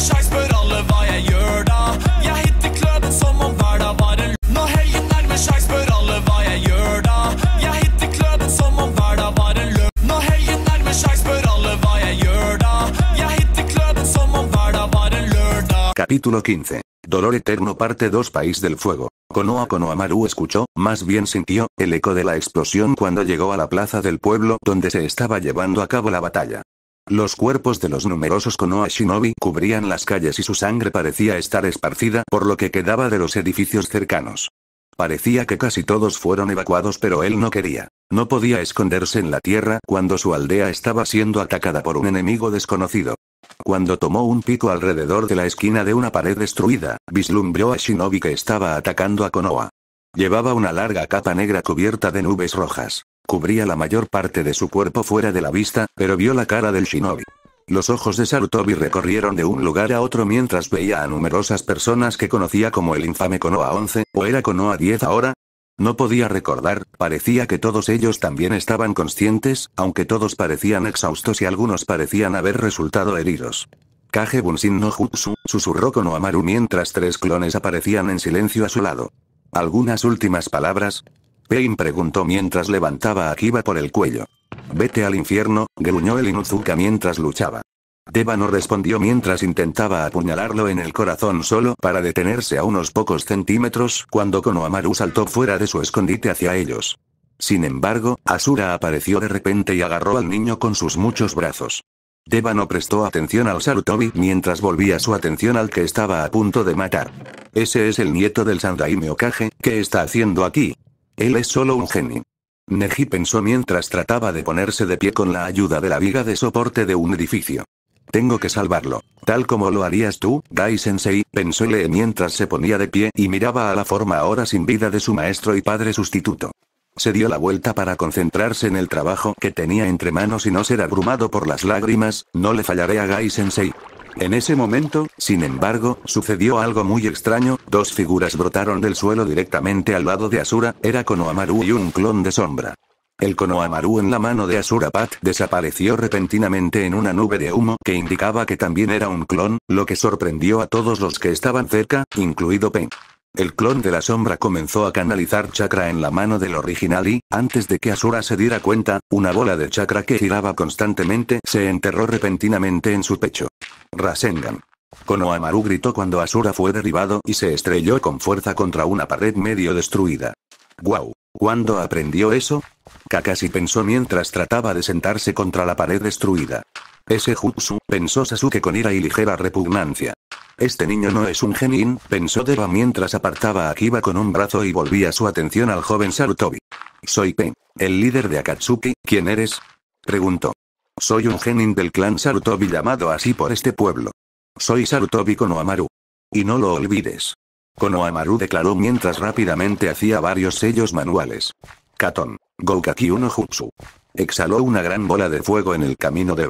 en sjanse, alle hva jeg gjør da. Jeg hitter kløben som om hver var en Når helgen nærmer seg, spør alle hva jeg gjør da. Jeg hitter kløben som om hver var en løv. Når helgen nærmer seg, spør alle hva jeg gjør da. Jeg hitter kløben som om hver var en lørdag. Capítulo 15. Dolor Eterno parte 2 País del Fuego. Konoha Konohamaru escuchó, más bien sintió, el eco de la explosión cuando llegó a la plaza del pueblo donde se estaba llevando a cabo la batalla. Los cuerpos de los numerosos Konoha Shinobi cubrían las calles y su sangre parecía estar esparcida por lo que quedaba de los edificios cercanos. Parecía que casi todos fueron evacuados pero él no quería. No podía esconderse en la tierra cuando su aldea estaba siendo atacada por un enemigo desconocido. Cuando tomó un pico alrededor de la esquina de una pared destruida, vislumbró a Shinobi que estaba atacando a Konoha. Llevaba una larga capa negra cubierta de nubes rojas. Cubría la mayor parte de su cuerpo fuera de la vista, pero vio la cara del shinobi. Los ojos de Sarutobi recorrieron de un lugar a otro mientras veía a numerosas personas que conocía como el infame Konoha 11, o era Konoha 10 ahora. No podía recordar, parecía que todos ellos también estaban conscientes, aunque todos parecían exhaustos y algunos parecían haber resultado heridos. Kage Bunshin no Jutsu, susurró Konohamaru mientras tres clones aparecían en silencio a su lado. Algunas últimas palabras, Pain preguntó mientras levantaba a Kiba por el cuello. Vete al infierno, gruñó el Inuzuka mientras luchaba. Deba no respondió mientras intentaba apuñalarlo en el corazón solo para detenerse a unos pocos centímetros cuando Konohamaru saltó fuera de su escondite hacia ellos. Sin embargo, Asura apareció de repente y agarró al niño con sus muchos brazos. Deba no prestó atención al Sarutobi mientras volvía su atención al que estaba a punto de matar. Ese es el nieto del Sandaime Okage, ¿qué está haciendo aquí? Él es solo un genio. Neji pensó mientras trataba de ponerse de pie con la ayuda de la viga de soporte de un edificio. Tengo que salvarlo. Tal como lo harías tú, gai Sensei, pensó Lee mientras se ponía de pie y miraba a la forma ahora sin vida de su maestro y padre sustituto. Se dio la vuelta para concentrarse en el trabajo que tenía entre manos y no ser abrumado por las lágrimas, no le fallaré a Gai Sensei. En ese momento, sin embargo, sucedió algo muy extraño, dos figuras brotaron del suelo directamente al lado de Asura, era Konohamaru y un clon de sombra. El Konohamaru en la mano de Asura Pat desapareció repentinamente en una nube de humo que indicaba que también era un clon, lo que sorprendió a todos los que estaban cerca, incluido Pen. El clon de la sombra comenzó a canalizar chakra en la mano del original y, antes de que Asura se diera cuenta, una bola de chakra que giraba constantemente se enterró repentinamente en su pecho. Rasengan. Konohamaru gritó cuando Asura fue derribado y se estrelló con fuerza contra una pared medio destruida. ¡Guau! ¿Cuándo aprendió eso? Kakashi pensó mientras trataba de sentarse contra la pared destruida. Ese jutsu, pensó Sasuke con ira y ligera repugnancia. Este niño no es un genin, pensó Deva mientras apartaba a Kiba con un brazo y volvía su atención al joven Sarutobi. Soy Pen, el líder de Akatsuki, ¿quién eres? Preguntó. Soy un genin del clan Sarutobi llamado así por este pueblo. Soy Sarutobi Konohamaru. Y no lo olvides. Konohamaru declaró mientras rápidamente hacía varios sellos manuales. Katon. Goukaki no Jutsu. Exhaló una gran bola de fuego en el camino de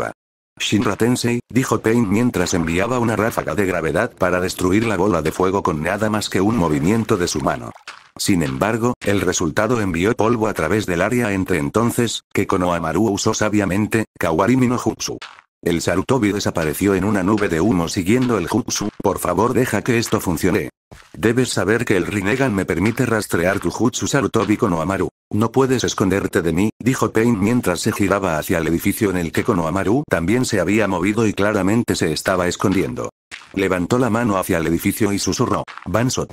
Shinra Tensei, dijo Pain mientras enviaba una ráfaga de gravedad para destruir la bola de fuego con nada más que un movimiento de su mano. Sin embargo, el resultado envió polvo a través del área entre entonces, que Konohamaru usó sabiamente, Kawarimi no Jutsu. El Sarutobi desapareció en una nube de humo siguiendo el Jutsu, por favor deja que esto funcione. Debes saber que el Rinnegan me permite rastrear tu jutsu Sarutobi Konohamaru. No puedes esconderte de mí, dijo Pain mientras se giraba hacia el edificio en el que Konohamaru también se había movido y claramente se estaba escondiendo. Levantó la mano hacia el edificio y susurró, Banso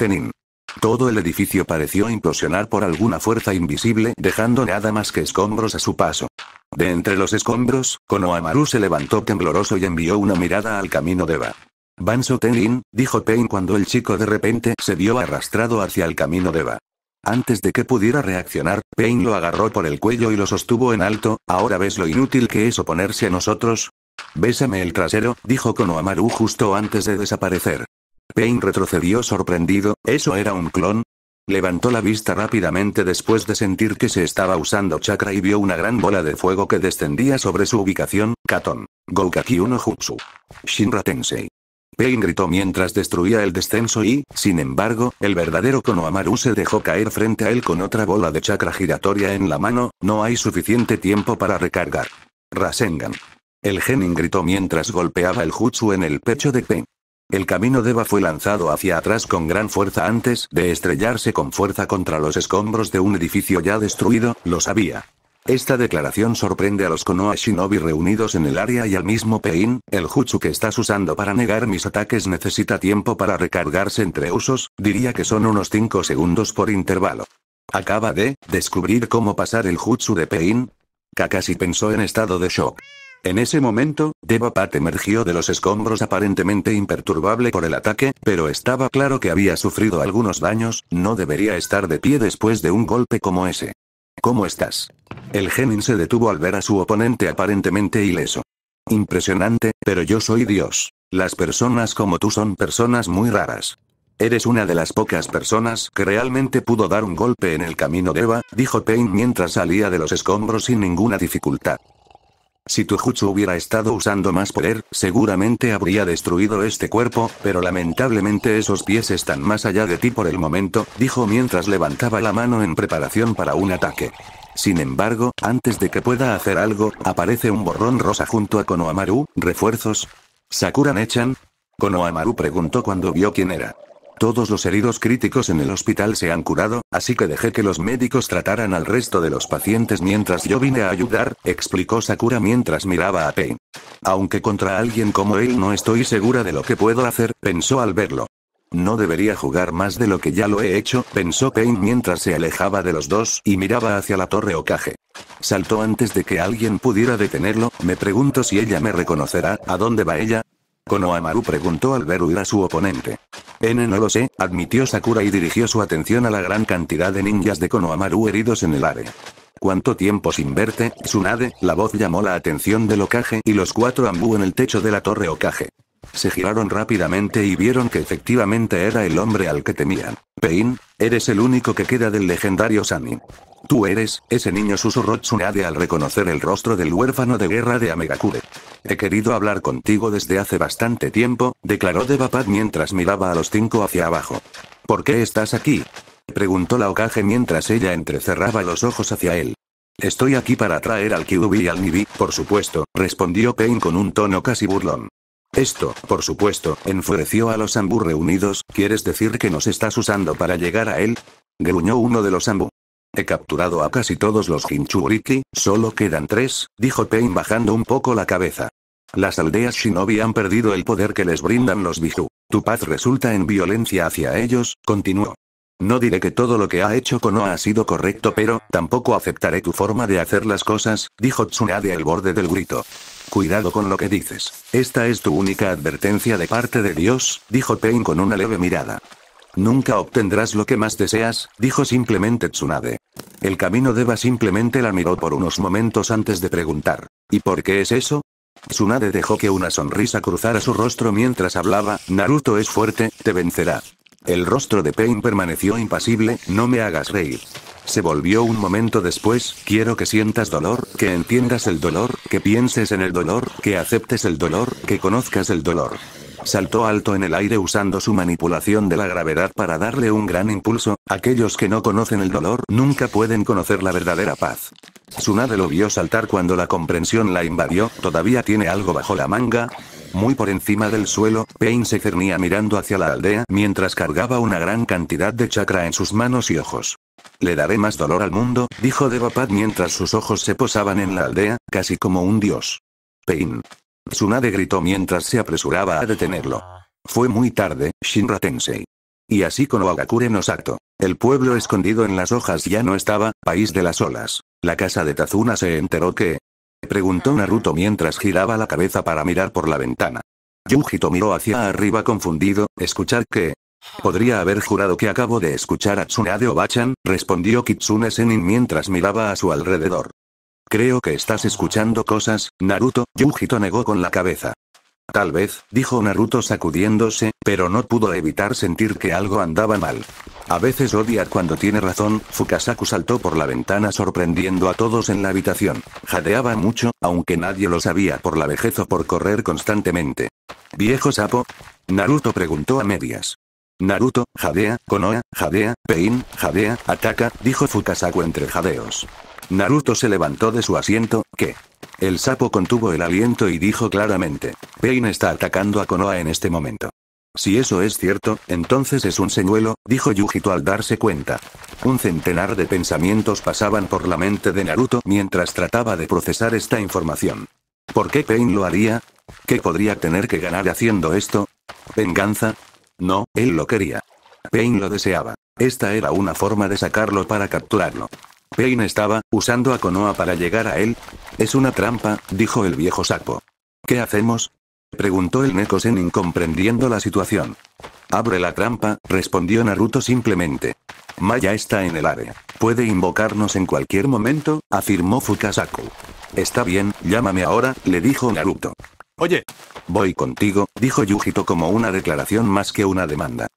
Todo el edificio pareció implosionar por alguna fuerza invisible, dejando nada más que escombros a su paso. De entre los escombros, Konohamaru se levantó tembloroso y envió una mirada al camino de Eva. Banso Tenlin, dijo Pain cuando el chico de repente se vio arrastrado hacia el camino de Eva. Antes de que pudiera reaccionar, Pain lo agarró por el cuello y lo sostuvo en alto, ahora ves lo inútil que es oponerse a nosotros. Bésame el trasero, dijo Konohamaru justo antes de desaparecer. Pain retrocedió sorprendido, ¿eso era un clon? Levantó la vista rápidamente después de sentir que se estaba usando chakra y vio una gran bola de fuego que descendía sobre su ubicación, Katon. Goukaki 1 Jutsu. Shinra Tensei. Pain gritó mientras destruía el descenso y, sin embargo, el verdadero Konohamaru se dejó caer frente a él con otra bola de chakra giratoria en la mano, no hay suficiente tiempo para recargar. Rasengan. El genin gritó mientras golpeaba el jutsu en el pecho de Pain. El camino de Eva fue lanzado hacia atrás con gran fuerza antes de estrellarse con fuerza contra los escombros de un edificio ya destruido, lo sabía. Esta declaración sorprende a los Konoha Shinobi reunidos en el área y al mismo Pain, el Jutsu que estás usando para negar mis ataques necesita tiempo para recargarse entre usos, diría que son unos 5 segundos por intervalo. Acaba de, descubrir cómo pasar el Jutsu de Pain. Kakashi pensó en estado de shock. En ese momento, Devapat emergió de los escombros aparentemente imperturbable por el ataque, pero estaba claro que había sufrido algunos daños, no debería estar de pie después de un golpe como ese. ¿Cómo estás? El genin se detuvo al ver a su oponente aparentemente ileso. Impresionante, pero yo soy Dios. Las personas como tú son personas muy raras. Eres una de las pocas personas que realmente pudo dar un golpe en el camino de Eva, dijo Payne mientras salía de los escombros sin ninguna dificultad. Si jutsu hubiera estado usando más poder, seguramente habría destruido este cuerpo, pero lamentablemente esos pies están más allá de ti por el momento, dijo mientras levantaba la mano en preparación para un ataque. Sin embargo, antes de que pueda hacer algo, aparece un borrón rosa junto a Konohamaru, refuerzos. Sakura echan? Konohamaru preguntó cuando vio quién era. Todos los heridos críticos en el hospital se han curado, así que dejé que los médicos trataran al resto de los pacientes mientras yo vine a ayudar, explicó Sakura mientras miraba a Pain. Aunque contra alguien como él no estoy segura de lo que puedo hacer, pensó al verlo. No debería jugar más de lo que ya lo he hecho, pensó Pain mientras se alejaba de los dos y miraba hacia la torre Okage. Saltó antes de que alguien pudiera detenerlo, me pregunto si ella me reconocerá, ¿a dónde va ella? Konohamaru preguntó al ver huir a su oponente. N no lo sé, admitió Sakura y dirigió su atención a la gran cantidad de ninjas de Konohamaru heridos en el área. ¿Cuánto tiempo sin verte, Tsunade? La voz llamó la atención del Okage y los cuatro ambú en el techo de la torre Okage. Se giraron rápidamente y vieron que efectivamente era el hombre al que temían. Pein, eres el único que queda del legendario sami Tú eres, ese niño susurró Tsunade al reconocer el rostro del huérfano de guerra de Amegakure. He querido hablar contigo desde hace bastante tiempo, declaró Devapad mientras miraba a los cinco hacia abajo. ¿Por qué estás aquí? preguntó la Okage mientras ella entrecerraba los ojos hacia él. Estoy aquí para traer al Kyubi y al Nibi, por supuesto, respondió Pain con un tono casi burlón. Esto, por supuesto, enfureció a los Ambu reunidos, ¿quieres decir que nos estás usando para llegar a él? Gruñó uno de los Ambu. He capturado a casi todos los Hinchuriki, solo quedan tres, dijo Pain bajando un poco la cabeza. Las aldeas shinobi han perdido el poder que les brindan los Biju. Tu paz resulta en violencia hacia ellos, continuó. No diré que todo lo que ha hecho Kono ha sido correcto pero, tampoco aceptaré tu forma de hacer las cosas, dijo Tsunade al borde del grito. Cuidado con lo que dices. Esta es tu única advertencia de parte de Dios, dijo Pain con una leve mirada. Nunca obtendrás lo que más deseas, dijo simplemente Tsunade. El camino de Eva simplemente la miró por unos momentos antes de preguntar. ¿Y por qué es eso? Tsunade dejó que una sonrisa cruzara su rostro mientras hablaba, Naruto es fuerte, te vencerá. El rostro de Pain permaneció impasible, no me hagas reír. Se volvió un momento después, quiero que sientas dolor, que entiendas el dolor, que pienses en el dolor, que aceptes el dolor, que conozcas el dolor saltó alto en el aire usando su manipulación de la gravedad para darle un gran impulso, aquellos que no conocen el dolor nunca pueden conocer la verdadera paz. Tsunade lo vio saltar cuando la comprensión la invadió, todavía tiene algo bajo la manga, muy por encima del suelo, Pain se cernía mirando hacia la aldea mientras cargaba una gran cantidad de chakra en sus manos y ojos. Le daré más dolor al mundo, dijo Devapad mientras sus ojos se posaban en la aldea, casi como un dios. Pain. Tsunade gritó mientras se apresuraba a detenerlo. Fue muy tarde, Shinra Tensei. Y así con Ogakure no Sato. El pueblo escondido en las hojas ya no estaba, país de las olas. La casa de Tazuna se enteró que... Preguntó Naruto mientras giraba la cabeza para mirar por la ventana. Yujito miró hacia arriba confundido, escuchar que... Podría haber jurado que acabo de escuchar a Tsunade Bachan, respondió Kitsune Senin mientras miraba a su alrededor. Creo que estás escuchando cosas, Naruto, Yujito negó con la cabeza. Tal vez, dijo Naruto sacudiéndose, pero no pudo evitar sentir que algo andaba mal. A veces odia cuando tiene razón, Fukasaku saltó por la ventana sorprendiendo a todos en la habitación. Jadeaba mucho, aunque nadie lo sabía por la vejez o por correr constantemente. ¿Viejo sapo? Naruto preguntó a medias. Naruto, jadea, Konoha, jadea, Pein, jadea, ataca, dijo Fukasaku entre jadeos. Naruto se levantó de su asiento, ¿qué? El sapo contuvo el aliento y dijo claramente. Pain está atacando a Konoha en este momento. Si eso es cierto, entonces es un señuelo, dijo Yujito al darse cuenta. Un centenar de pensamientos pasaban por la mente de Naruto mientras trataba de procesar esta información. ¿Por qué Pain lo haría? ¿Qué podría tener que ganar haciendo esto? ¿Venganza? No, él lo quería. Pain lo deseaba. Esta era una forma de sacarlo para capturarlo. Payne estaba, usando a Konoha para llegar a él. Es una trampa, dijo el viejo sapo. ¿Qué hacemos? Preguntó el Senin comprendiendo la situación. Abre la trampa, respondió Naruto simplemente. Maya está en el área. Puede invocarnos en cualquier momento, afirmó Fukasaku. Está bien, llámame ahora, le dijo Naruto. Oye. Voy contigo, dijo Yujito como una declaración más que una demanda.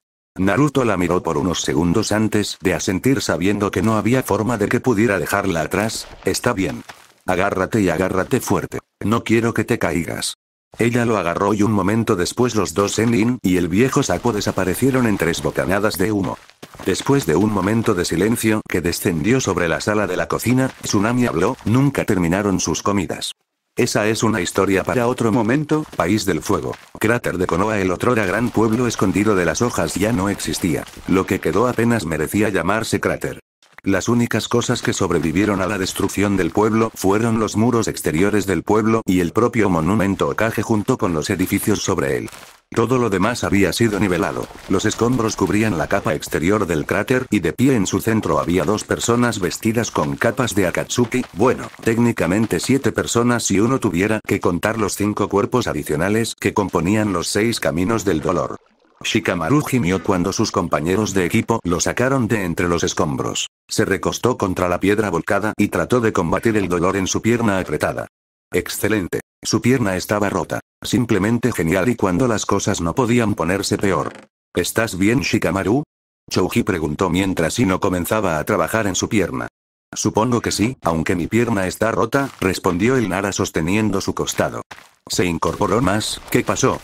Naruto la miró por unos segundos antes de asentir sabiendo que no había forma de que pudiera dejarla atrás, está bien. Agárrate y agárrate fuerte, no quiero que te caigas. Ella lo agarró y un momento después los dos senlin y el viejo sapo desaparecieron en tres bocanadas de humo. Después de un momento de silencio que descendió sobre la sala de la cocina, Tsunami habló, nunca terminaron sus comidas. Esa es una historia para otro momento, País del Fuego. Cráter de Konoha el otro era gran pueblo escondido de las hojas ya no existía. Lo que quedó apenas merecía llamarse cráter las únicas cosas que sobrevivieron a la destrucción del pueblo fueron los muros exteriores del pueblo y el propio monumento Okage junto con los edificios sobre él. Todo lo demás había sido nivelado. Los escombros cubrían la capa exterior del cráter y de pie en su centro había dos personas vestidas con capas de Akatsuki, bueno, técnicamente siete personas si uno tuviera que contar los cinco cuerpos adicionales que componían los seis caminos del dolor. Shikamaru gimió cuando sus compañeros de equipo lo sacaron de entre los escombros. Se recostó contra la piedra volcada y trató de combatir el dolor en su pierna apretada. Excelente. Su pierna estaba rota. Simplemente genial y cuando las cosas no podían ponerse peor. ¿Estás bien Shikamaru? Chouji preguntó mientras no comenzaba a trabajar en su pierna. Supongo que sí, aunque mi pierna está rota, respondió el Nara sosteniendo su costado. Se incorporó más, ¿qué pasó?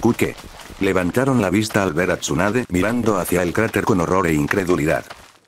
Kuke, Levantaron la vista al ver a Tsunade mirando hacia el cráter con horror e incredulidad.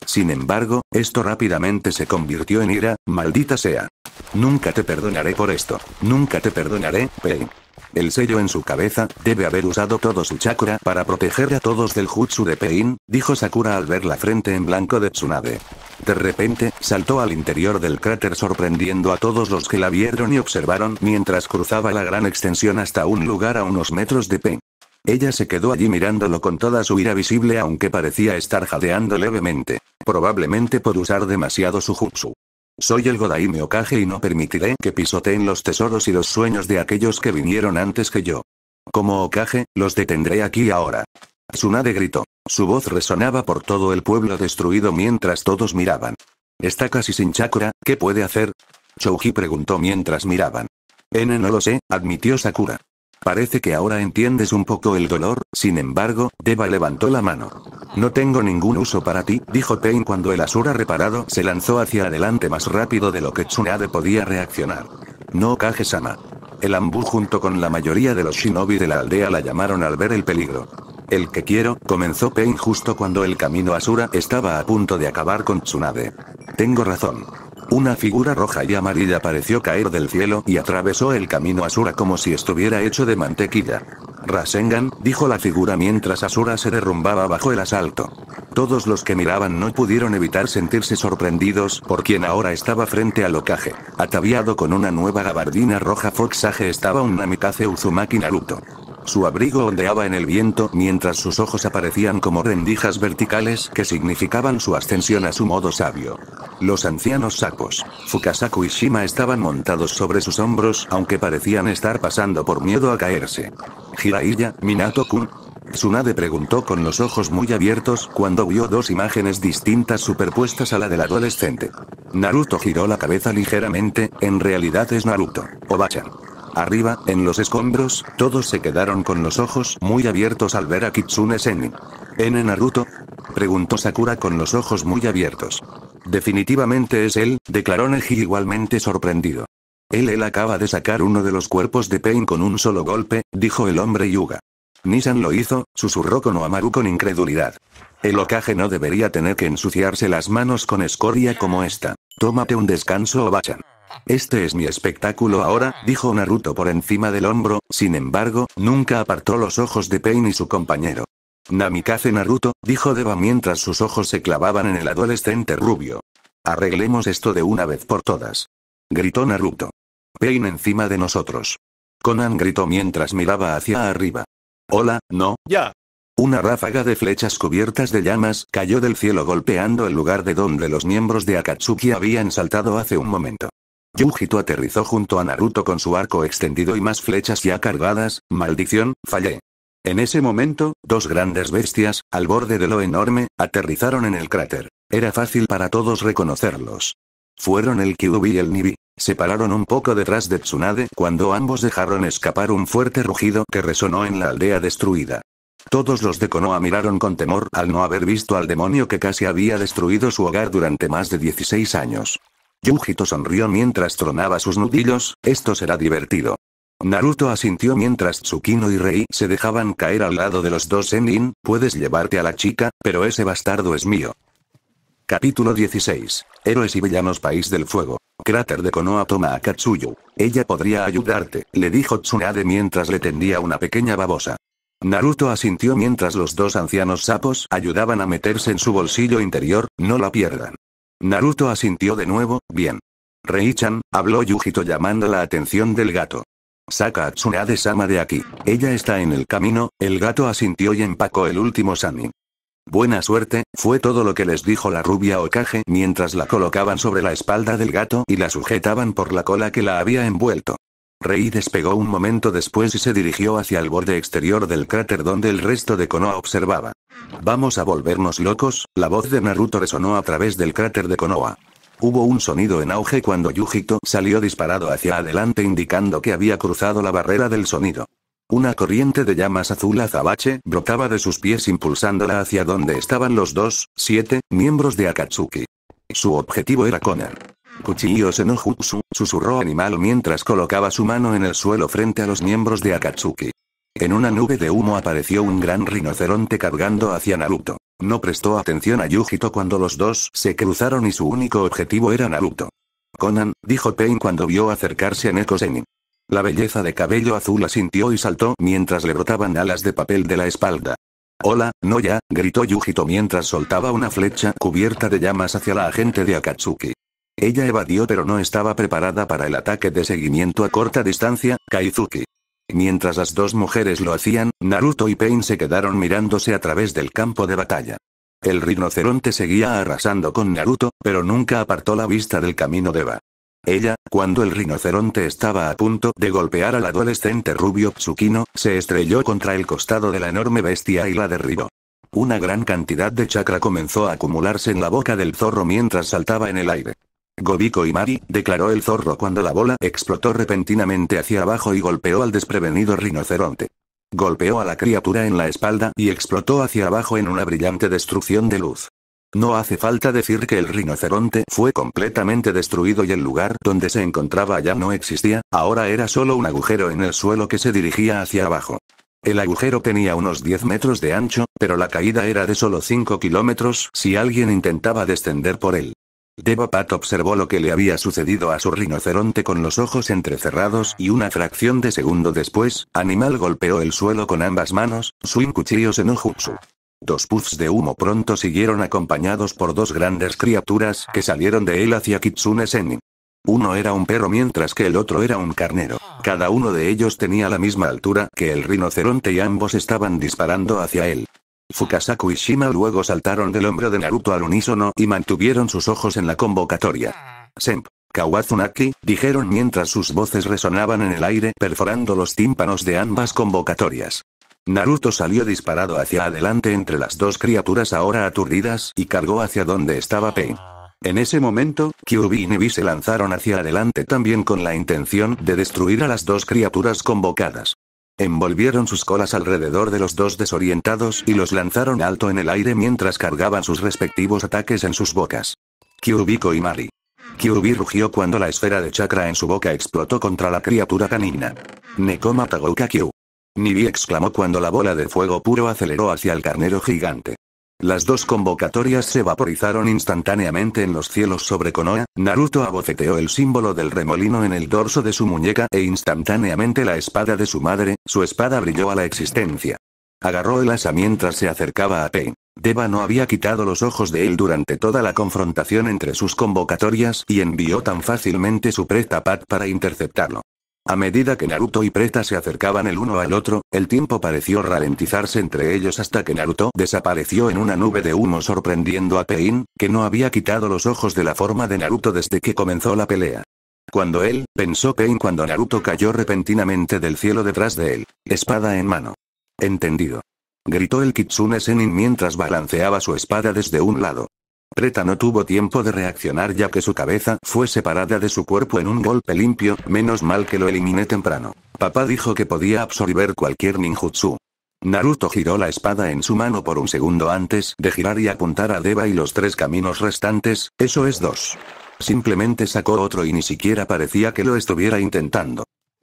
Sin embargo, esto rápidamente se convirtió en ira, maldita sea. Nunca te perdonaré por esto. Nunca te perdonaré, Pain. El sello en su cabeza, debe haber usado todo su chakra para proteger a todos del jutsu de Pein. dijo Sakura al ver la frente en blanco de Tsunade. De repente, saltó al interior del cráter sorprendiendo a todos los que la vieron y observaron mientras cruzaba la gran extensión hasta un lugar a unos metros de Pein. Ella se quedó allí mirándolo con toda su ira visible aunque parecía estar jadeando levemente, probablemente por usar demasiado su jutsu. Soy el Godaime Okage y no permitiré que pisoteen los tesoros y los sueños de aquellos que vinieron antes que yo. Como Okage, los detendré aquí ahora. Tsunade gritó. Su voz resonaba por todo el pueblo destruido mientras todos miraban. Está casi sin chakra, ¿qué puede hacer? Shouji preguntó mientras miraban. N no lo sé, admitió Sakura. Parece que ahora entiendes un poco el dolor, sin embargo, Deva levantó la mano. No tengo ningún uso para ti, dijo Pain cuando el Asura reparado se lanzó hacia adelante más rápido de lo que Tsunade podía reaccionar. No Kage-sama. El Ambu junto con la mayoría de los shinobi de la aldea la llamaron al ver el peligro. El que quiero, comenzó Pain justo cuando el camino Asura estaba a punto de acabar con Tsunade. Tengo razón. Una figura roja y amarilla pareció caer del cielo y atravesó el camino Asura como si estuviera hecho de mantequilla. Rasengan, dijo la figura mientras Asura se derrumbaba bajo el asalto. Todos los que miraban no pudieron evitar sentirse sorprendidos por quien ahora estaba frente al ocaje. Ataviado con una nueva gabardina roja Foxage estaba un Namikaze Uzumaki Naruto. Su abrigo ondeaba en el viento mientras sus ojos aparecían como rendijas verticales que significaban su ascensión a su modo sabio. Los ancianos sapos, Fukasaku y Shima estaban montados sobre sus hombros aunque parecían estar pasando por miedo a caerse. Jiraiya, Minato-kun, Tsunade preguntó con los ojos muy abiertos cuando vio dos imágenes distintas superpuestas a la del adolescente. Naruto giró la cabeza ligeramente, en realidad es Naruto, Obacha. Arriba, en los escombros, todos se quedaron con los ojos muy abiertos al ver a Kitsune Senin. ¿En Naruto? preguntó Sakura con los ojos muy abiertos. Definitivamente es él, declaró Neji igualmente sorprendido. Él él acaba de sacar uno de los cuerpos de Pain con un solo golpe, dijo el hombre Yuga. Nissan lo hizo, susurró Konohamaru con incredulidad. El Okage no debería tener que ensuciarse las manos con escoria como esta. Tómate un descanso Obachan. Este es mi espectáculo ahora, dijo Naruto por encima del hombro, sin embargo, nunca apartó los ojos de Pain y su compañero. Namikaze Naruto, dijo Deva mientras sus ojos se clavaban en el adolescente rubio. Arreglemos esto de una vez por todas. Gritó Naruto. Pain encima de nosotros. Conan gritó mientras miraba hacia arriba. Hola, no. Ya. Una ráfaga de flechas cubiertas de llamas cayó del cielo golpeando el lugar de donde los miembros de Akatsuki habían saltado hace un momento. Yujito aterrizó junto a Naruto con su arco extendido y más flechas ya cargadas, maldición, fallé. En ese momento, dos grandes bestias, al borde de lo enorme, aterrizaron en el cráter. Era fácil para todos reconocerlos. Fueron el Kyubi y el Nibi. Se pararon un poco detrás de Tsunade cuando ambos dejaron escapar un fuerte rugido que resonó en la aldea destruida. Todos los de Konoha miraron con temor al no haber visto al demonio que casi había destruido su hogar durante más de 16 años. Yujito sonrió mientras tronaba sus nudillos, esto será divertido. Naruto asintió mientras Tsukino y Rei se dejaban caer al lado de los dos In, puedes llevarte a la chica, pero ese bastardo es mío. Capítulo 16. Héroes y villanos País del Fuego. Cráter de Konoha toma a Katsuyu. Ella podría ayudarte, le dijo Tsunade mientras le tendía una pequeña babosa. Naruto asintió mientras los dos ancianos sapos ayudaban a meterse en su bolsillo interior, no la pierdan. Naruto asintió de nuevo, bien. Rei-chan, habló Yujito llamando la atención del gato. Saca a Tsunade-sama de aquí. Ella está en el camino, el gato asintió y empacó el último Sani. Buena suerte, fue todo lo que les dijo la rubia Okage mientras la colocaban sobre la espalda del gato y la sujetaban por la cola que la había envuelto. Rei despegó un momento después y se dirigió hacia el borde exterior del cráter donde el resto de Konoha observaba. Vamos a volvernos locos, la voz de Naruto resonó a través del cráter de Konoha. Hubo un sonido en auge cuando Yujito salió disparado hacia adelante indicando que había cruzado la barrera del sonido. Una corriente de llamas azul azabache brotaba de sus pies impulsándola hacia donde estaban los dos, siete, miembros de Akatsuki. Su objetivo era Connor. Kuchiyo Senohutsu, susurró Animal mientras colocaba su mano en el suelo frente a los miembros de Akatsuki. En una nube de humo apareció un gran rinoceronte cargando hacia Naruto. No prestó atención a Yujito cuando los dos se cruzaron y su único objetivo era Naruto. Conan, dijo Pain cuando vio acercarse a Neko La belleza de cabello azul sintió y saltó mientras le brotaban alas de papel de la espalda. Hola, no ya, gritó Yujito mientras soltaba una flecha cubierta de llamas hacia la agente de Akatsuki. Ella evadió pero no estaba preparada para el ataque de seguimiento a corta distancia, Kaizuki. Mientras las dos mujeres lo hacían, Naruto y Pain se quedaron mirándose a través del campo de batalla. El rinoceronte seguía arrasando con Naruto, pero nunca apartó la vista del camino de Eva. Ella, cuando el rinoceronte estaba a punto de golpear al adolescente rubio Tsukino, se estrelló contra el costado de la enorme bestia y la derribó. Una gran cantidad de chakra comenzó a acumularse en la boca del zorro mientras saltaba en el aire. Gobiko y Mari, declaró el zorro cuando la bola explotó repentinamente hacia abajo y golpeó al desprevenido rinoceronte. Golpeó a la criatura en la espalda y explotó hacia abajo en una brillante destrucción de luz. No hace falta decir que el rinoceronte fue completamente destruido y el lugar donde se encontraba ya no existía, ahora era solo un agujero en el suelo que se dirigía hacia abajo. El agujero tenía unos 10 metros de ancho, pero la caída era de solo 5 kilómetros si alguien intentaba descender por él. Debo observó lo que le había sucedido a su rinoceronte con los ojos entrecerrados y una fracción de segundo después, Animal golpeó el suelo con ambas manos, swing cuchillos en un jutsu. Dos puffs de humo pronto siguieron acompañados por dos grandes criaturas que salieron de él hacia Kitsune Senin. Uno era un perro mientras que el otro era un carnero. Cada uno de ellos tenía la misma altura que el rinoceronte y ambos estaban disparando hacia él. Fukasaku y Shima luego saltaron del hombro de Naruto al unísono y mantuvieron sus ojos en la convocatoria. Semp, Kawazunaki, dijeron mientras sus voces resonaban en el aire perforando los tímpanos de ambas convocatorias. Naruto salió disparado hacia adelante entre las dos criaturas ahora aturdidas y cargó hacia donde estaba Pain. En ese momento, Kyubi y Nebi se lanzaron hacia adelante también con la intención de destruir a las dos criaturas convocadas. Envolvieron sus colas alrededor de los dos desorientados y los lanzaron alto en el aire mientras cargaban sus respectivos ataques en sus bocas. Kyubiko y Mari. Kyubi rugió cuando la esfera de chakra en su boca explotó contra la criatura canina. Nekoma Tagouka Kyu. Nibi exclamó cuando la bola de fuego puro aceleró hacia el carnero gigante. Las dos convocatorias se vaporizaron instantáneamente en los cielos sobre Konoha, Naruto abofeteó el símbolo del remolino en el dorso de su muñeca e instantáneamente la espada de su madre, su espada brilló a la existencia. Agarró el asa mientras se acercaba a Pei. Deva no había quitado los ojos de él durante toda la confrontación entre sus convocatorias y envió tan fácilmente su Pat para interceptarlo. A medida que Naruto y Preta se acercaban el uno al otro, el tiempo pareció ralentizarse entre ellos hasta que Naruto desapareció en una nube de humo sorprendiendo a Pain, que no había quitado los ojos de la forma de Naruto desde que comenzó la pelea. Cuando él, pensó Pain cuando Naruto cayó repentinamente del cielo detrás de él, espada en mano. Entendido. Gritó el Kitsune Senin mientras balanceaba su espada desde un lado. Preta no tuvo tiempo de reaccionar ya que su cabeza fue separada de su cuerpo en un golpe limpio, menos mal que lo eliminé temprano. Papá dijo que podía absorber cualquier ninjutsu. Naruto giró la espada en su mano por un segundo antes de girar y apuntar a Deva y los tres caminos restantes, eso es dos. Simplemente sacó otro y ni siquiera parecía que lo estuviera intentando.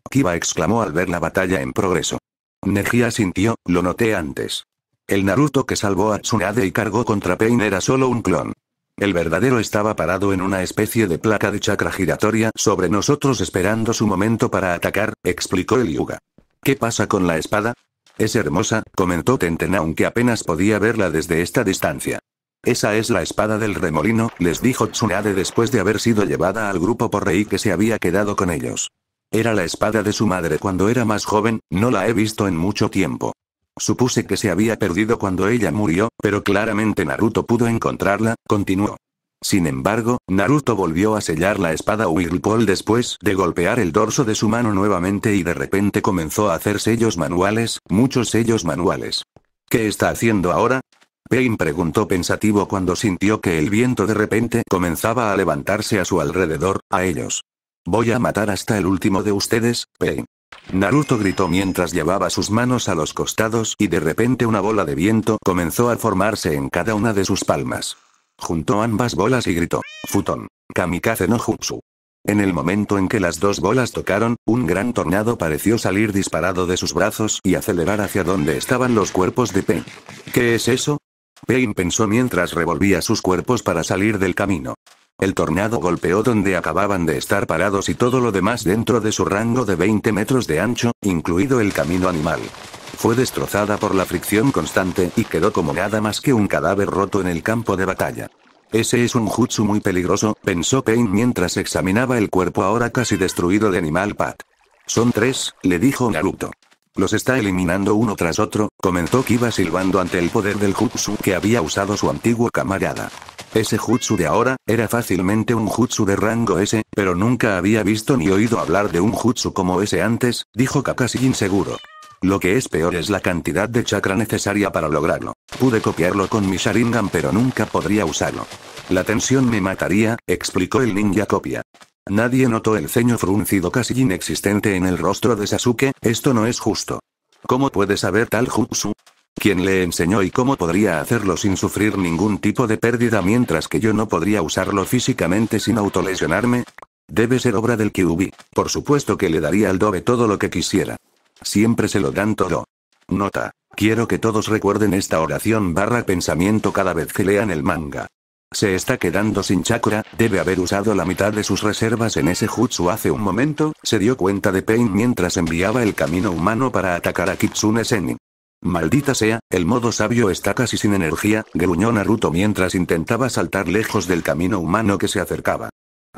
Kiba exclamó al ver la batalla en progreso. Energía sintió, lo noté antes. El Naruto que salvó a Tsunade y cargó contra Pain era solo un clon. El verdadero estaba parado en una especie de placa de chakra giratoria sobre nosotros esperando su momento para atacar, explicó el Yuga. ¿Qué pasa con la espada? Es hermosa, comentó Tenten aunque apenas podía verla desde esta distancia. Esa es la espada del remolino, les dijo Tsunade después de haber sido llevada al grupo por Rei que se había quedado con ellos. Era la espada de su madre cuando era más joven, no la he visto en mucho tiempo. Supuse que se había perdido cuando ella murió, pero claramente Naruto pudo encontrarla, continuó. Sin embargo, Naruto volvió a sellar la espada Whirlpool después de golpear el dorso de su mano nuevamente y de repente comenzó a hacer sellos manuales, muchos sellos manuales. ¿Qué está haciendo ahora? Pain preguntó pensativo cuando sintió que el viento de repente comenzaba a levantarse a su alrededor, a ellos. Voy a matar hasta el último de ustedes, Pain. Naruto gritó mientras llevaba sus manos a los costados y de repente una bola de viento comenzó a formarse en cada una de sus palmas. Juntó ambas bolas y gritó, Futon, Kamikaze no Jutsu. En el momento en que las dos bolas tocaron, un gran tornado pareció salir disparado de sus brazos y acelerar hacia donde estaban los cuerpos de Pain. ¿Qué es eso? Pain pensó mientras revolvía sus cuerpos para salir del camino. El tornado golpeó donde acababan de estar parados y todo lo demás dentro de su rango de 20 metros de ancho, incluido el camino animal. Fue destrozada por la fricción constante y quedó como nada más que un cadáver roto en el campo de batalla. Ese es un jutsu muy peligroso, pensó Pain mientras examinaba el cuerpo ahora casi destruido de Animal Pat. Son tres, le dijo Naruto. Los está eliminando uno tras otro, comentó Kiba silbando ante el poder del jutsu que había usado su antiguo camarada. Ese jutsu de ahora, era fácilmente un jutsu de rango S, pero nunca había visto ni oído hablar de un jutsu como ese antes, dijo Kakashi inseguro. Lo que es peor es la cantidad de chakra necesaria para lograrlo. Pude copiarlo con mi Sharingan pero nunca podría usarlo. La tensión me mataría, explicó el ninja copia. Nadie notó el ceño fruncido casi inexistente en el rostro de Sasuke, esto no es justo. ¿Cómo puede saber tal jutsu? ¿Quién le enseñó y cómo podría hacerlo sin sufrir ningún tipo de pérdida mientras que yo no podría usarlo físicamente sin autolesionarme? Debe ser obra del Kyubi. Por supuesto que le daría al Dobe todo lo que quisiera. Siempre se lo dan todo. Nota. Quiero que todos recuerden esta oración barra pensamiento cada vez que lean el manga. Se está quedando sin chakra, debe haber usado la mitad de sus reservas en ese jutsu hace un momento, se dio cuenta de Pain mientras enviaba el camino humano para atacar a Kitsune Senin. Maldita sea, el modo sabio está casi sin energía, gruñó Naruto mientras intentaba saltar lejos del camino humano que se acercaba.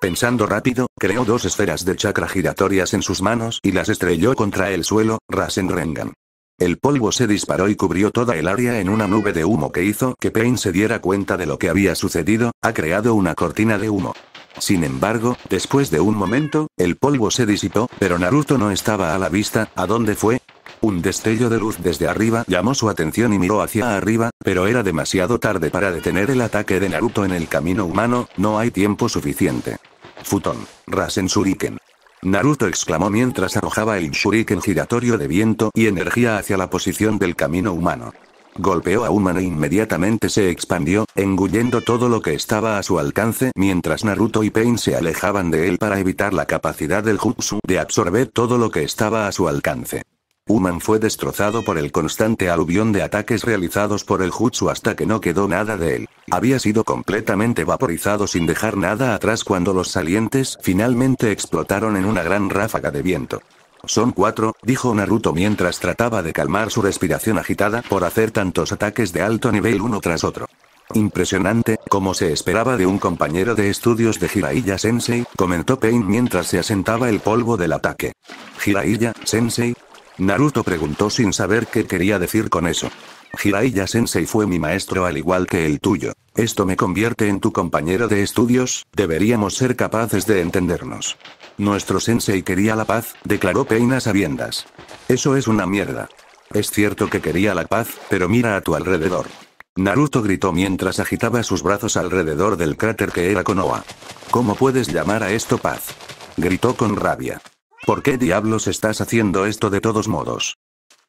Pensando rápido, creó dos esferas de chakra giratorias en sus manos y las estrelló contra el suelo, Rasen Rengan. El polvo se disparó y cubrió toda el área en una nube de humo que hizo que Pain se diera cuenta de lo que había sucedido, ha creado una cortina de humo. Sin embargo, después de un momento, el polvo se disipó, pero Naruto no estaba a la vista, ¿a dónde fue? Un destello de luz desde arriba llamó su atención y miró hacia arriba, pero era demasiado tarde para detener el ataque de Naruto en el camino humano, no hay tiempo suficiente. Futon. Rasen Shuriken. Naruto exclamó mientras arrojaba el shuriken giratorio de viento y energía hacia la posición del camino humano. Golpeó a Human e inmediatamente se expandió, engullendo todo lo que estaba a su alcance mientras Naruto y Pain se alejaban de él para evitar la capacidad del Jutsu de absorber todo lo que estaba a su alcance. Human fue destrozado por el constante aluvión de ataques realizados por el Jutsu hasta que no quedó nada de él. Había sido completamente vaporizado sin dejar nada atrás cuando los salientes finalmente explotaron en una gran ráfaga de viento. Son cuatro, dijo Naruto mientras trataba de calmar su respiración agitada por hacer tantos ataques de alto nivel uno tras otro. Impresionante, como se esperaba de un compañero de estudios de Jiraiya Sensei, comentó Pain mientras se asentaba el polvo del ataque. hiraiya Sensei, Naruto preguntó sin saber qué quería decir con eso. Jiraiya sensei fue mi maestro al igual que el tuyo. Esto me convierte en tu compañero de estudios, deberíamos ser capaces de entendernos. Nuestro sensei quería la paz, declaró Peina sabiendas. Eso es una mierda. Es cierto que quería la paz, pero mira a tu alrededor. Naruto gritó mientras agitaba sus brazos alrededor del cráter que era Konoha. ¿Cómo puedes llamar a esto paz? Gritó con rabia. ¿Por qué diablos estás haciendo esto de todos modos?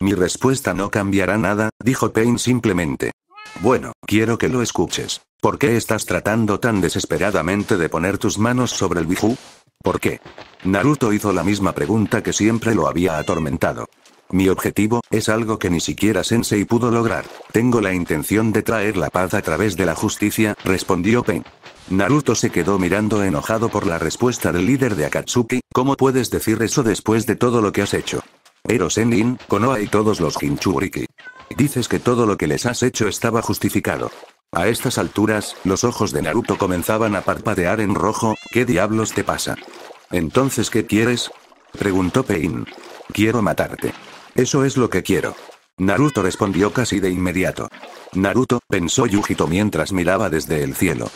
Mi respuesta no cambiará nada, dijo Pain simplemente. Bueno, quiero que lo escuches. ¿Por qué estás tratando tan desesperadamente de poner tus manos sobre el Biju? ¿Por qué? Naruto hizo la misma pregunta que siempre lo había atormentado. Mi objetivo, es algo que ni siquiera Sensei pudo lograr. Tengo la intención de traer la paz a través de la justicia, respondió Pen. Naruto se quedó mirando enojado por la respuesta del líder de Akatsuki, ¿cómo puedes decir eso después de todo lo que has hecho? Erosenin, Senin, Konoha y todos los Hinchuriki. Dices que todo lo que les has hecho estaba justificado. A estas alturas, los ojos de Naruto comenzaban a parpadear en rojo, ¿qué diablos te pasa? Entonces ¿qué quieres? Preguntó Pain. Quiero matarte. Eso es lo que quiero. Naruto respondió casi de inmediato. Naruto, pensó Yujito mientras miraba desde el cielo.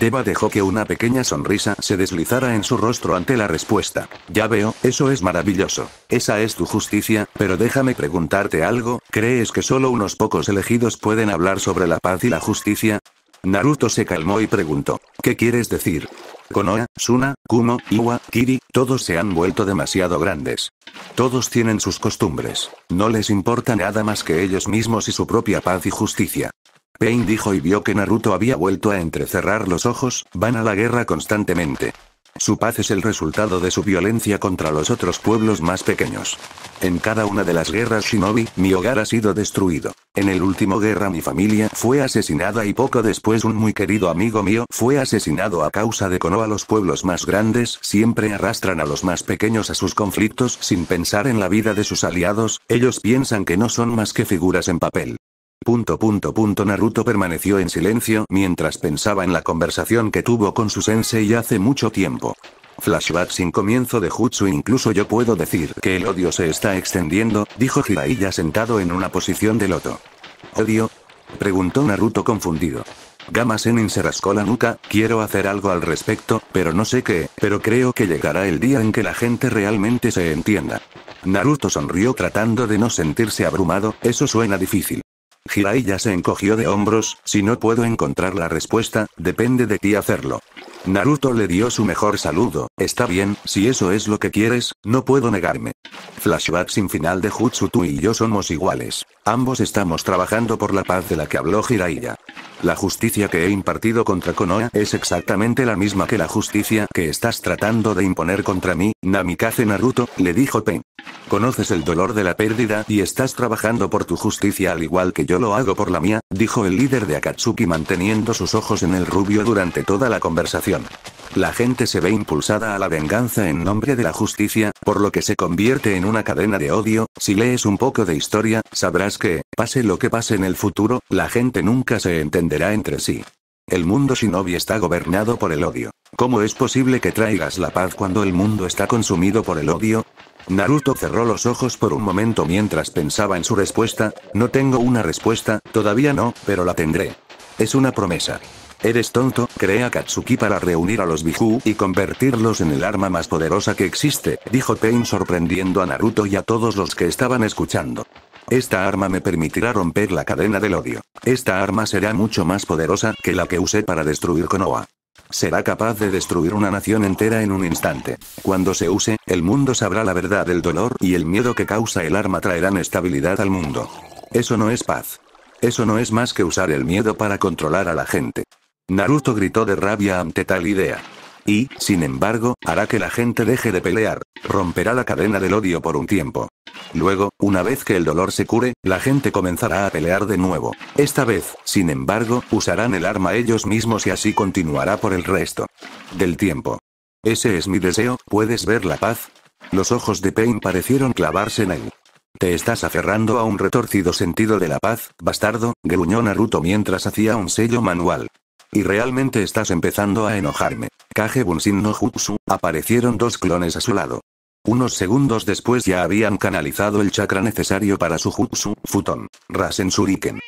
Deba dejó que una pequeña sonrisa se deslizara en su rostro ante la respuesta. Ya veo, eso es maravilloso. Esa es tu justicia, pero déjame preguntarte algo, ¿crees que solo unos pocos elegidos pueden hablar sobre la paz y la justicia? Naruto se calmó y preguntó, ¿qué quieres decir? Konoha, Suna, Kumo, Iwa, Kiri, todos se han vuelto demasiado grandes. Todos tienen sus costumbres. No les importa nada más que ellos mismos y su propia paz y justicia. Pain dijo y vio que Naruto había vuelto a entrecerrar los ojos, van a la guerra constantemente. Su paz es el resultado de su violencia contra los otros pueblos más pequeños. En cada una de las guerras shinobi, mi hogar ha sido destruido. En el último guerra mi familia fue asesinada y poco después un muy querido amigo mío fue asesinado a causa de Konoha. Los pueblos más grandes siempre arrastran a los más pequeños a sus conflictos sin pensar en la vida de sus aliados, ellos piensan que no son más que figuras en papel. Punto punto punto Naruto permaneció en silencio mientras pensaba en la conversación que tuvo con su sensei hace mucho tiempo. Flashback sin comienzo de Jutsu incluso yo puedo decir que el odio se está extendiendo, dijo Jiraiya sentado en una posición de loto. ¿Odio? Preguntó Naruto confundido. Gama Senin se rascó la nuca, quiero hacer algo al respecto, pero no sé qué, pero creo que llegará el día en que la gente realmente se entienda. Naruto sonrió tratando de no sentirse abrumado, eso suena difícil. Hiraiya se encogió de hombros, si no puedo encontrar la respuesta, depende de ti hacerlo. Naruto le dio su mejor saludo, está bien, si eso es lo que quieres, no puedo negarme. Flashback sin final de Jutsu tú y yo somos iguales. Ambos estamos trabajando por la paz de la que habló Hiraiya. La justicia que he impartido contra Konoha es exactamente la misma que la justicia que estás tratando de imponer contra mí, Namikaze Naruto, le dijo Pen. Conoces el dolor de la pérdida y estás trabajando por tu justicia al igual que yo lo hago por la mía, dijo el líder de Akatsuki manteniendo sus ojos en el rubio durante toda la conversación la gente se ve impulsada a la venganza en nombre de la justicia, por lo que se convierte en una cadena de odio, si lees un poco de historia, sabrás que, pase lo que pase en el futuro, la gente nunca se entenderá entre sí. El mundo shinobi está gobernado por el odio. ¿Cómo es posible que traigas la paz cuando el mundo está consumido por el odio? Naruto cerró los ojos por un momento mientras pensaba en su respuesta, no tengo una respuesta, todavía no, pero la tendré. Es una promesa. Eres tonto, crea Katsuki para reunir a los Biju y convertirlos en el arma más poderosa que existe, dijo Pain sorprendiendo a Naruto y a todos los que estaban escuchando. Esta arma me permitirá romper la cadena del odio. Esta arma será mucho más poderosa que la que usé para destruir Konoha. Será capaz de destruir una nación entera en un instante. Cuando se use, el mundo sabrá la verdad del dolor y el miedo que causa el arma traerán estabilidad al mundo. Eso no es paz. Eso no es más que usar el miedo para controlar a la gente. Naruto gritó de rabia ante tal idea. Y, sin embargo, hará que la gente deje de pelear, romperá la cadena del odio por un tiempo. Luego, una vez que el dolor se cure, la gente comenzará a pelear de nuevo. Esta vez, sin embargo, usarán el arma ellos mismos y así continuará por el resto del tiempo. Ese es mi deseo, ¿puedes ver la paz? Los ojos de Pain parecieron clavarse en él. Te estás aferrando a un retorcido sentido de la paz, bastardo, gruñó Naruto mientras hacía un sello manual y realmente estás empezando a enojarme. Kage Bunshin no Jutsu, aparecieron dos clones a su lado. Unos segundos después ya habían canalizado el chakra necesario para su jutsu, Futon, Rasen Shuriken.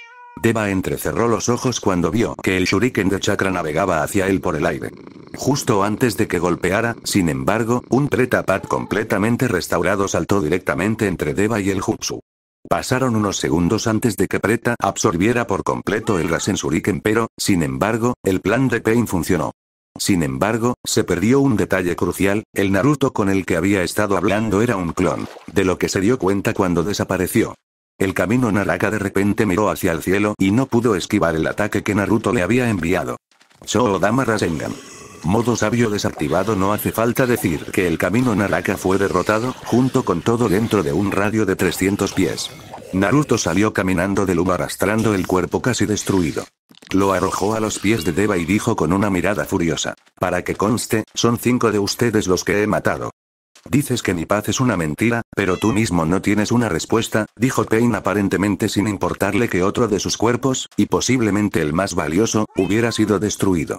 Deba entrecerró los ojos cuando vio que el shuriken de chakra navegaba hacia él por el aire. Justo antes de que golpeara, sin embargo, un tretapad completamente restaurado saltó directamente entre Deva y el jutsu. Pasaron unos segundos antes de que Preta absorbiera por completo el Rasen Shuriken pero, sin embargo, el plan de Pain funcionó. Sin embargo, se perdió un detalle crucial, el Naruto con el que había estado hablando era un clon, de lo que se dio cuenta cuando desapareció. El camino Naraka de repente miró hacia el cielo y no pudo esquivar el ataque que Naruto le había enviado. Shodama Rasengan. Modo sabio desactivado no hace falta decir que el camino Naraka fue derrotado, junto con todo dentro de un radio de 300 pies. Naruto salió caminando del luma arrastrando el cuerpo casi destruido. Lo arrojó a los pies de Deva y dijo con una mirada furiosa. Para que conste, son cinco de ustedes los que he matado. Dices que mi paz es una mentira, pero tú mismo no tienes una respuesta, dijo Pain aparentemente sin importarle que otro de sus cuerpos, y posiblemente el más valioso, hubiera sido destruido.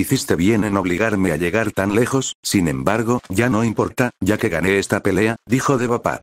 Hiciste bien en obligarme a llegar tan lejos, sin embargo, ya no importa, ya que gané esta pelea, dijo Devapat.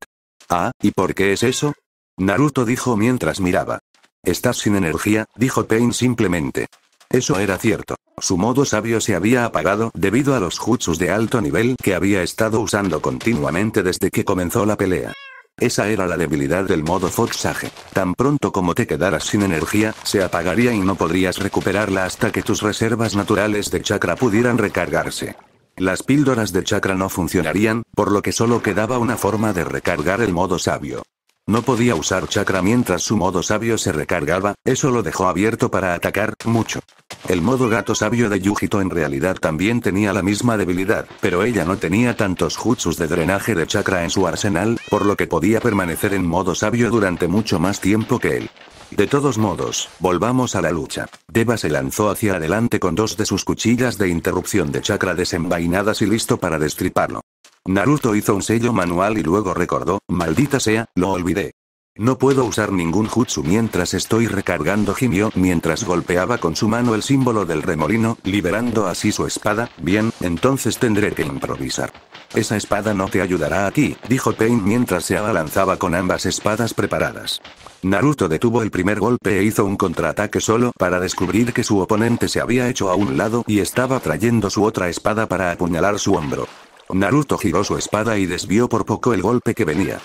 Ah, ¿y por qué es eso? Naruto dijo mientras miraba. Estás sin energía, dijo Pain simplemente. Eso era cierto. Su modo sabio se había apagado debido a los jutsus de alto nivel que había estado usando continuamente desde que comenzó la pelea. Esa era la debilidad del modo foxaje. Tan pronto como te quedaras sin energía, se apagaría y no podrías recuperarla hasta que tus reservas naturales de chakra pudieran recargarse. Las píldoras de chakra no funcionarían, por lo que solo quedaba una forma de recargar el modo sabio. No podía usar chakra mientras su modo sabio se recargaba, eso lo dejó abierto para atacar, mucho. El modo gato sabio de Yujito en realidad también tenía la misma debilidad, pero ella no tenía tantos jutsus de drenaje de chakra en su arsenal, por lo que podía permanecer en modo sabio durante mucho más tiempo que él. De todos modos, volvamos a la lucha. Deva se lanzó hacia adelante con dos de sus cuchillas de interrupción de chakra desenvainadas y listo para destriparlo. Naruto hizo un sello manual y luego recordó, maldita sea, lo olvidé. No puedo usar ningún jutsu mientras estoy recargando gimió mientras golpeaba con su mano el símbolo del remolino, liberando así su espada, bien, entonces tendré que improvisar. Esa espada no te ayudará aquí, dijo Pain mientras se abalanzaba con ambas espadas preparadas. Naruto detuvo el primer golpe e hizo un contraataque solo para descubrir que su oponente se había hecho a un lado y estaba trayendo su otra espada para apuñalar su hombro. Naruto giró su espada y desvió por poco el golpe que venía.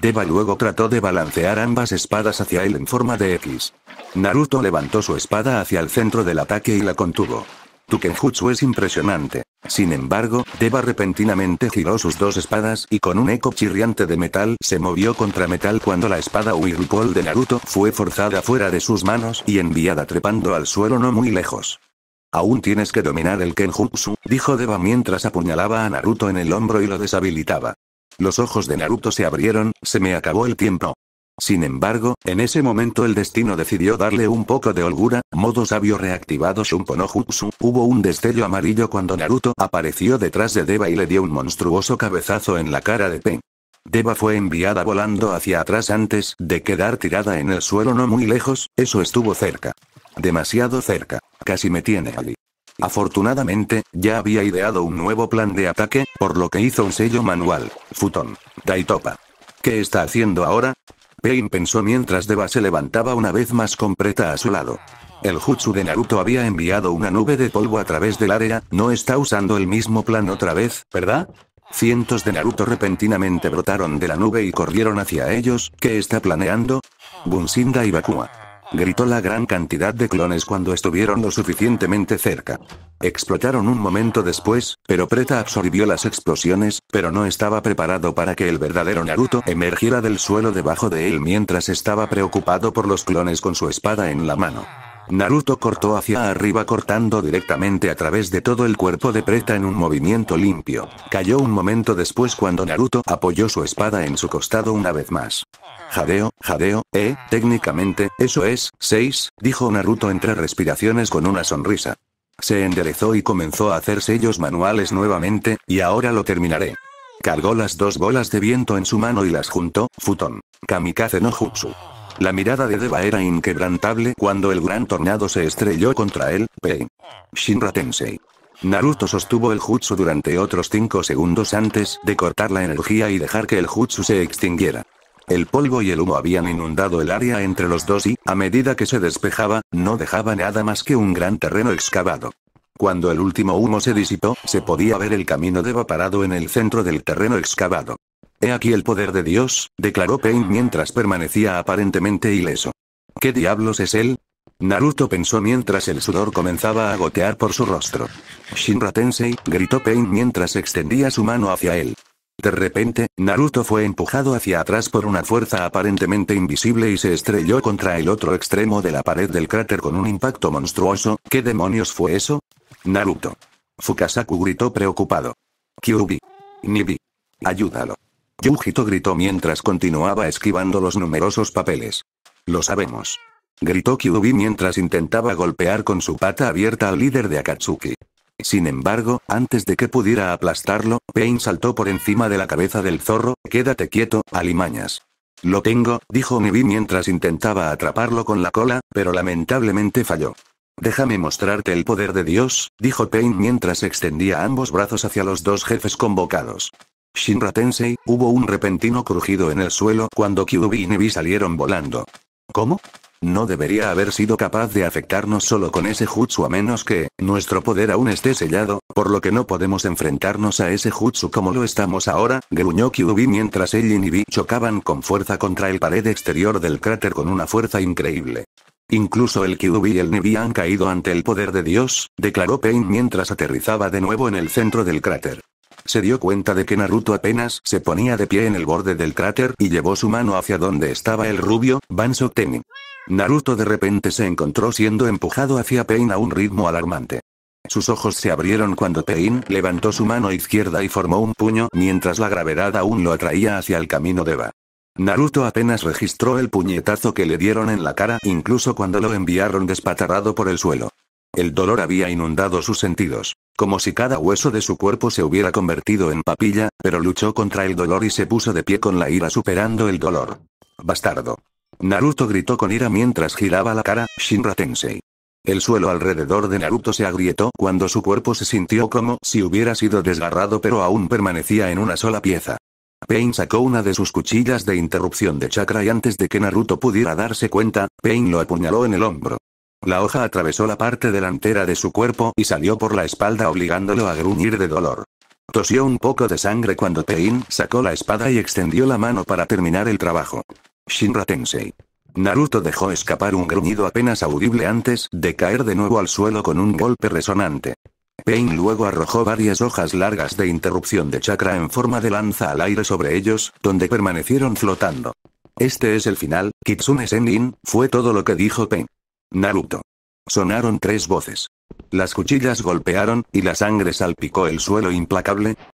Deva luego trató de balancear ambas espadas hacia él en forma de X. Naruto levantó su espada hacia el centro del ataque y la contuvo. Tu kenjutsu es impresionante. Sin embargo, Deva repentinamente giró sus dos espadas y con un eco chirriante de metal se movió contra metal cuando la espada Whirlpool de Naruto fue forzada fuera de sus manos y enviada trepando al suelo no muy lejos. Aún tienes que dominar el Kenjutsu, dijo Deva mientras apuñalaba a Naruto en el hombro y lo deshabilitaba. Los ojos de Naruto se abrieron, se me acabó el tiempo. Sin embargo, en ese momento el destino decidió darle un poco de holgura, modo sabio reactivado Shunpo no Jutsu, hubo un destello amarillo cuando Naruto apareció detrás de Deva y le dio un monstruoso cabezazo en la cara de Pen. Deva fue enviada volando hacia atrás antes de quedar tirada en el suelo no muy lejos, eso estuvo cerca. Demasiado cerca. Casi me tiene allí. Afortunadamente, ya había ideado un nuevo plan de ataque, por lo que hizo un sello manual. Futón. Daitopa. ¿Qué está haciendo ahora? Pain pensó mientras Deva se levantaba una vez más completa a su lado. El jutsu de Naruto había enviado una nube de polvo a través del área, no está usando el mismo plan otra vez, ¿verdad? Cientos de Naruto repentinamente brotaron de la nube y corrieron hacia ellos, ¿qué está planeando? Bunsinda y gritó la gran cantidad de clones cuando estuvieron lo suficientemente cerca. Explotaron un momento después, pero Preta absorbió las explosiones, pero no estaba preparado para que el verdadero Naruto emergiera del suelo debajo de él mientras estaba preocupado por los clones con su espada en la mano. Naruto cortó hacia arriba cortando directamente a través de todo el cuerpo de Preta en un movimiento limpio. Cayó un momento después cuando Naruto apoyó su espada en su costado una vez más. Jadeo, jadeo, eh, técnicamente, eso es, 6, dijo Naruto entre respiraciones con una sonrisa. Se enderezó y comenzó a hacer sellos manuales nuevamente, y ahora lo terminaré. Cargó las dos bolas de viento en su mano y las juntó, Futon. Kamikaze no Jutsu. La mirada de Deva era inquebrantable cuando el gran tornado se estrelló contra él, Pei Shinra Tensei. Naruto sostuvo el jutsu durante otros 5 segundos antes de cortar la energía y dejar que el jutsu se extinguiera. El polvo y el humo habían inundado el área entre los dos y, a medida que se despejaba, no dejaba nada más que un gran terreno excavado. Cuando el último humo se disipó, se podía ver el camino de parado en el centro del terreno excavado. He aquí el poder de Dios, declaró Pain mientras permanecía aparentemente ileso. ¿Qué diablos es él? Naruto pensó mientras el sudor comenzaba a gotear por su rostro. Shinra Tensei, gritó Pain mientras extendía su mano hacia él. De repente, Naruto fue empujado hacia atrás por una fuerza aparentemente invisible y se estrelló contra el otro extremo de la pared del cráter con un impacto monstruoso. ¿Qué demonios fue eso? Naruto. Fukasaku gritó preocupado. Kyubi. Nibi. Ayúdalo. Yujito gritó mientras continuaba esquivando los numerosos papeles. Lo sabemos. Gritó Kyubi mientras intentaba golpear con su pata abierta al líder de Akatsuki. Sin embargo, antes de que pudiera aplastarlo, Pain saltó por encima de la cabeza del zorro, quédate quieto, alimañas. Lo tengo, dijo Nibi mientras intentaba atraparlo con la cola, pero lamentablemente falló. Déjame mostrarte el poder de Dios, dijo Pain mientras extendía ambos brazos hacia los dos jefes convocados. Shinra Tensei, hubo un repentino crujido en el suelo cuando Kyuubi y Nebi salieron volando. ¿Cómo? No debería haber sido capaz de afectarnos solo con ese jutsu a menos que, nuestro poder aún esté sellado, por lo que no podemos enfrentarnos a ese jutsu como lo estamos ahora, gruñó Kyuubi mientras él y Nibi chocaban con fuerza contra el pared exterior del cráter con una fuerza increíble. Incluso el Kyuubi y el Nibi han caído ante el poder de Dios, declaró Pain mientras aterrizaba de nuevo en el centro del cráter se dio cuenta de que Naruto apenas se ponía de pie en el borde del cráter y llevó su mano hacia donde estaba el rubio, Banzo Tenin. Naruto de repente se encontró siendo empujado hacia Pein a un ritmo alarmante. Sus ojos se abrieron cuando Pein levantó su mano izquierda y formó un puño mientras la gravedad aún lo atraía hacia el camino de Eva. Naruto apenas registró el puñetazo que le dieron en la cara incluso cuando lo enviaron despatarrado por el suelo. El dolor había inundado sus sentidos como si cada hueso de su cuerpo se hubiera convertido en papilla, pero luchó contra el dolor y se puso de pie con la ira superando el dolor. Bastardo. Naruto gritó con ira mientras giraba la cara, Shinra Tensei. El suelo alrededor de Naruto se agrietó cuando su cuerpo se sintió como si hubiera sido desgarrado pero aún permanecía en una sola pieza. Pain sacó una de sus cuchillas de interrupción de chakra y antes de que Naruto pudiera darse cuenta, Pain lo apuñaló en el hombro. La hoja atravesó la parte delantera de su cuerpo y salió por la espalda obligándolo a gruñir de dolor. Tosió un poco de sangre cuando Pain sacó la espada y extendió la mano para terminar el trabajo. Shinra Tensei. Naruto dejó escapar un gruñido apenas audible antes de caer de nuevo al suelo con un golpe resonante. Pain luego arrojó varias hojas largas de interrupción de chakra en forma de lanza al aire sobre ellos, donde permanecieron flotando. Este es el final, Kitsune Senin, fue todo lo que dijo Pain. Naruto. Sonaron tres voces. Las cuchillas golpearon, y la sangre salpicó el suelo implacable.